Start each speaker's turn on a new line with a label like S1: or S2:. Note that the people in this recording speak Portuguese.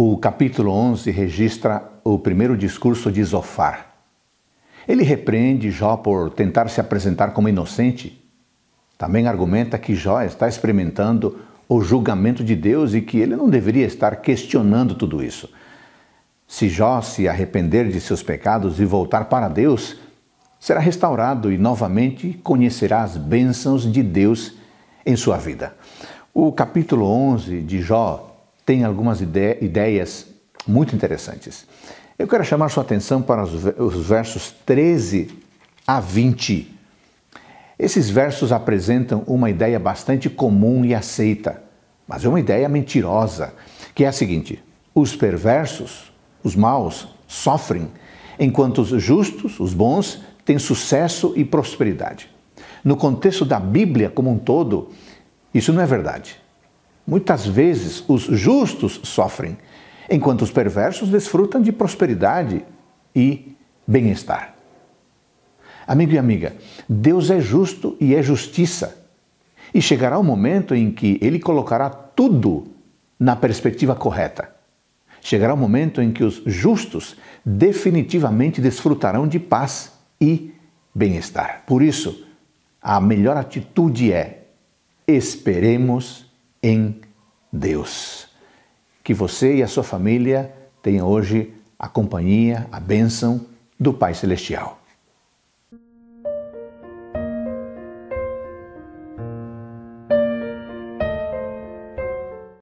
S1: O capítulo 11 registra o primeiro discurso de Zofar. Ele repreende Jó por tentar se apresentar como inocente. Também argumenta que Jó está experimentando o julgamento de Deus e que ele não deveria estar questionando tudo isso. Se Jó se arrepender de seus pecados e voltar para Deus, será restaurado e novamente conhecerá as bênçãos de Deus em sua vida. O capítulo 11 de Jó tem algumas ide ideias muito interessantes. Eu quero chamar sua atenção para os, os versos 13 a 20. Esses versos apresentam uma ideia bastante comum e aceita, mas é uma ideia mentirosa, que é a seguinte: os perversos, os maus, sofrem, enquanto os justos, os bons, têm sucesso e prosperidade. No contexto da Bíblia como um todo, isso não é verdade. Muitas vezes os justos sofrem, enquanto os perversos desfrutam de prosperidade e bem-estar. Amigo e amiga, Deus é justo e é justiça. E chegará o momento em que ele colocará tudo na perspectiva correta. Chegará o momento em que os justos definitivamente desfrutarão de paz e bem-estar. Por isso, a melhor atitude é esperemos em Deus. Que você e a sua família tenham hoje a companhia, a bênção do Pai Celestial.